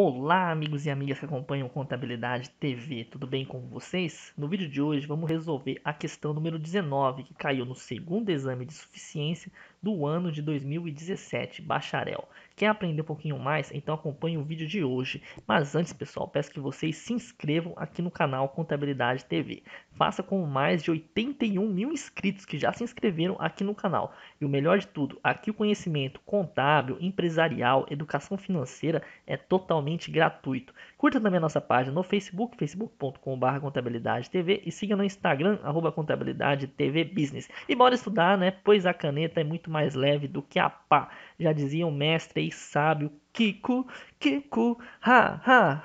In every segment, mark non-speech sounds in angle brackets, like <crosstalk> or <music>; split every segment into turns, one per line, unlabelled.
Olá, amigos e amigas que acompanham Contabilidade TV, tudo bem com vocês? No vídeo de hoje vamos resolver a questão número 19, que caiu no segundo exame de suficiência do ano de 2017, bacharel. Quer aprender um pouquinho mais? Então acompanhe o vídeo de hoje. Mas antes, pessoal, peço que vocês se inscrevam aqui no canal Contabilidade TV. Faça com mais de 81 mil inscritos que já se inscreveram aqui no canal. E o melhor de tudo, aqui o conhecimento contábil, empresarial, educação financeira é totalmente gratuito. Curta também a nossa página no Facebook, facebook.com.br Contabilidade TV e siga no Instagram, arroba Contabilidade TV Business. E bora estudar, né? Pois a caneta é muito muito mais leve do que a pá. Já dizia o mestre e sábio Kiko, Kiko, ha, ha,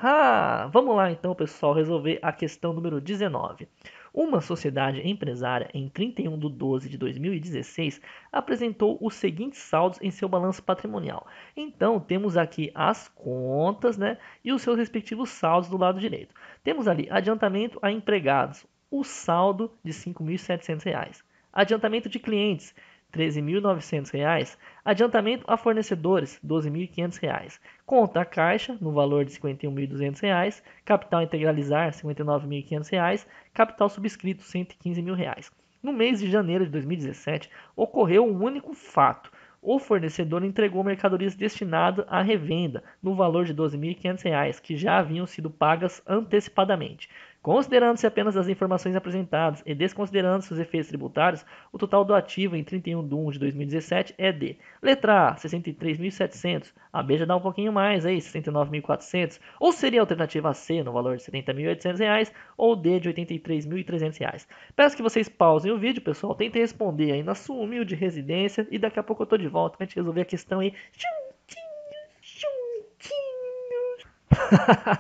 ha. Vamos lá então, pessoal, resolver a questão número 19. Uma sociedade empresária, em 31 de 12 de 2016, apresentou os seguintes saldos em seu balanço patrimonial. Então, temos aqui as contas né, e os seus respectivos saldos do lado direito. Temos ali adiantamento a empregados, o saldo de R$ 5.700. Adiantamento de clientes, 13.900 reais, adiantamento a fornecedores, 12.500 reais, conta a caixa, no valor de 51.200 reais, capital integralizar, 59.500 reais, capital subscrito, R$ mil reais. No mês de janeiro de 2017, ocorreu um único fato. O fornecedor entregou mercadorias destinadas à revenda, no valor de R$ 12.500, que já haviam sido pagas antecipadamente. Considerando-se apenas as informações apresentadas e desconsiderando-se os efeitos tributários, o total do ativo em 31 de 1 de 2017 é de letra A, 63.700, a B já dá um pouquinho mais aí, 69.400, ou seria a alternativa C no valor de 70.800 reais ou D de 83.300 reais. Peço que vocês pausem o vídeo, pessoal, tentem responder aí na sua humilde residência e daqui a pouco eu tô de volta pra gente resolver a questão aí juntinho,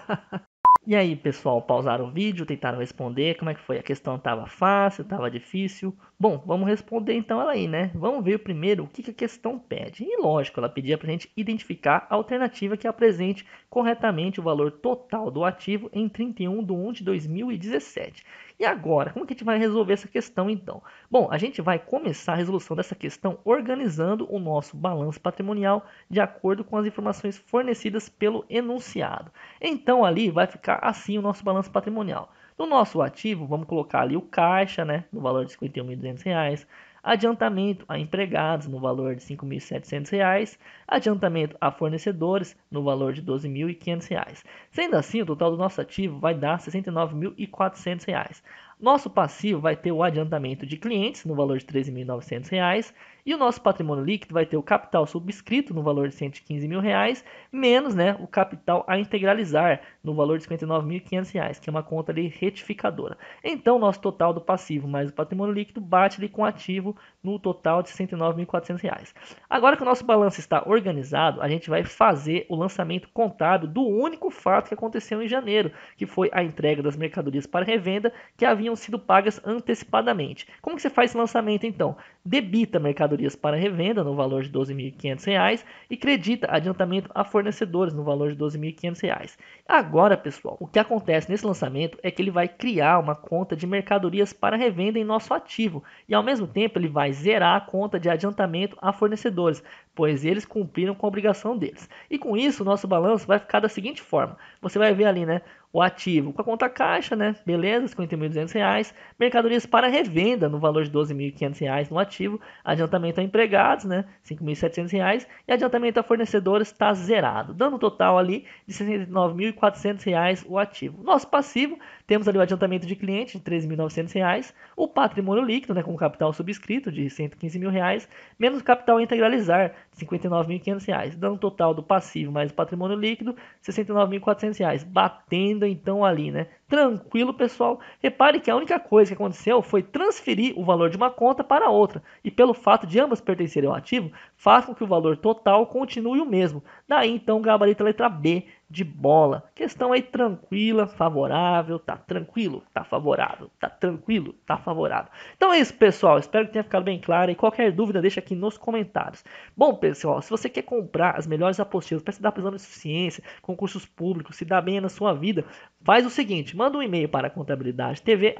juntinho. <laughs> E aí, pessoal, pausaram o vídeo, tentaram responder, como é que foi? A questão estava fácil, estava difícil? Bom, vamos responder então ela aí, né? Vamos ver primeiro o que, que a questão pede. E lógico, ela pedia para a gente identificar a alternativa que apresente corretamente o valor total do ativo em 31 de 1 de 2017. E agora, como que a gente vai resolver essa questão então? Bom, a gente vai começar a resolução dessa questão organizando o nosso balanço patrimonial de acordo com as informações fornecidas pelo enunciado. Então ali vai ficar assim o nosso balanço patrimonial. No nosso ativo, vamos colocar ali o caixa, né, no valor de R$ 51.200 adiantamento a empregados no valor de R$ 5.700, adiantamento a fornecedores no valor de R$ 12.500. Sendo assim, o total do nosso ativo vai dar R$ 69.400. Nosso passivo vai ter o adiantamento de clientes no valor de R$ 13.900 e o nosso patrimônio líquido vai ter o capital subscrito no valor de 115 mil reais, menos né, o capital a integralizar no valor de 59.500 reais, que é uma conta ali retificadora. Então, nosso total do passivo mais o patrimônio líquido bate ali com ativo no total de 109.400 reais. Agora que o nosso balanço está organizado, a gente vai fazer o lançamento contábil do único fato que aconteceu em janeiro, que foi a entrega das mercadorias para revenda que haviam sido pagas antecipadamente. Como que você faz esse lançamento então? Debita mercadoria mercadorias para revenda no valor de R$ 12.500 e credita adiantamento a fornecedores no valor de R$ 12.500. Agora, pessoal, o que acontece nesse lançamento é que ele vai criar uma conta de mercadorias para revenda em nosso ativo e ao mesmo tempo ele vai zerar a conta de adiantamento a fornecedores, pois eles cumpriram com a obrigação deles. E com isso, o nosso balanço vai ficar da seguinte forma: você vai ver ali, né, o ativo com a conta caixa, né? Beleza, R$ 50.200. Mercadorias para revenda no valor de R$ 12.500 no ativo. Adiantamento a empregados, né? R$ 5.700. E adiantamento a fornecedores está zerado, dando um total ali de R$ 69.400 o ativo. Nosso passivo temos ali o adiantamento de cliente de R$ 13.900, o patrimônio líquido, né, com capital subscrito de R$ 115 mil, reais, menos o capital integralizar de R$ 59.500, dando o total do passivo mais o patrimônio líquido R$ 69.400, batendo então ali, né? Tranquilo, pessoal. Repare que a única coisa que aconteceu foi transferir o valor de uma conta para outra, e pelo fato de ambas pertencerem ao ativo, faz com que o valor total continue o mesmo. Daí então gabarito letra B de bola. Questão aí tranquila, favorável, tá tranquilo, tá favorável, tá tranquilo, tá favorável. Então é isso, pessoal. Espero que tenha ficado bem claro. E qualquer dúvida, deixa aqui nos comentários. Bom, pessoal, se você quer comprar as melhores apostilas para se dar para de suficiência, concursos públicos, se dá bem na sua vida, faz o seguinte: manda um e-mail para tv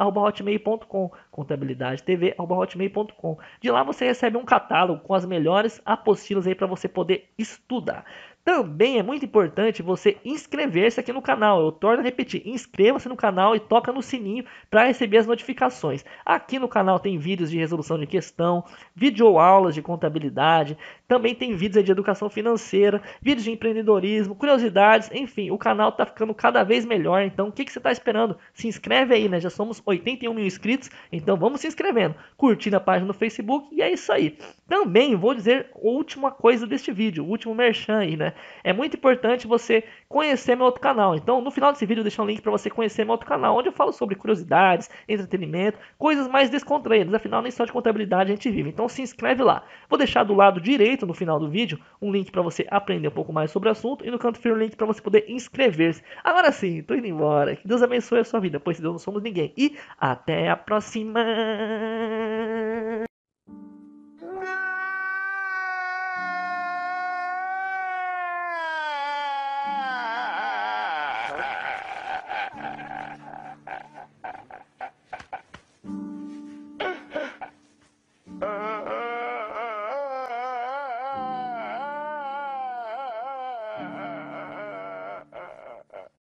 hotmail.com De lá você recebe um catálogo com as melhores apostilas aí para você poder estudar. Também é muito importante você inscrever-se aqui no canal. Eu torno a repetir, inscreva-se no canal e toca no sininho para receber as notificações. Aqui no canal tem vídeos de resolução de questão, vídeo aulas de contabilidade, também tem vídeos de educação financeira, vídeos de empreendedorismo, curiosidades, enfim, o canal está ficando cada vez melhor. Então, o que, que você está esperando? Se inscreve aí, né? Já somos 81 mil inscritos, então vamos se inscrevendo, curtindo a página no Facebook e é isso aí. Também vou dizer última coisa deste vídeo, o último merchan aí, né? É muito importante você conhecer meu outro canal. Então, no final desse vídeo eu deixo um link para você conhecer meu outro canal, onde eu falo sobre curiosidades, entretenimento, coisas mais descontraídas. Afinal, nem só de contabilidade a gente vive. Então, se inscreve lá. Vou deixar do lado direito no final do vídeo um link para você aprender um pouco mais sobre o assunto e no canto inferior um link para você poder inscrever-se. Agora sim, tô indo embora. Que Deus abençoe a sua vida, pois Deus não somos ninguém. E até a próxima.